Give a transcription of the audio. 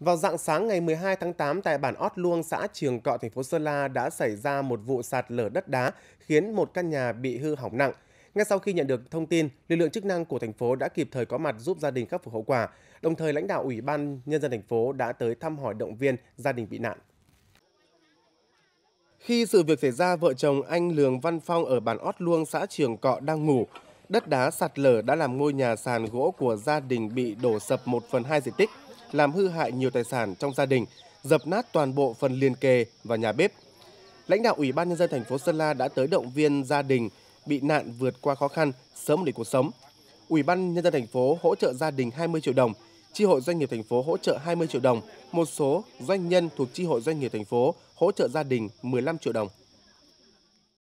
Vào dạng sáng ngày 12 tháng 8 tại bản Ót Luông, xã Trường Cọ, thành phố Sơn La đã xảy ra một vụ sạt lở đất đá khiến một căn nhà bị hư hỏng nặng. Ngay sau khi nhận được thông tin, lực lượng chức năng của thành phố đã kịp thời có mặt giúp gia đình khắc phục hậu quả. Đồng thời lãnh đạo Ủy ban nhân dân thành phố đã tới thăm hỏi động viên gia đình bị nạn. Khi sự việc xảy ra, vợ chồng anh Lường Văn Phong ở bản Ót Luông, xã Trường Cọ đang ngủ. Đất đá sạt lở đã làm ngôi nhà sàn gỗ của gia đình bị đổ sập 1 phần 2 diện tích làm hư hại nhiều tài sản trong gia đình, dập nát toàn bộ phần liền kề và nhà bếp. Lãnh đạo Ủy ban nhân dân thành phố Sơn La đã tới động viên gia đình bị nạn vượt qua khó khăn, sớm để cuộc sống. Ủy ban nhân dân thành phố hỗ trợ gia đình 20 triệu đồng, chi hội doanh nghiệp thành phố hỗ trợ 20 triệu đồng, một số doanh nhân thuộc chi hội doanh nghiệp thành phố hỗ trợ gia đình 15 triệu đồng.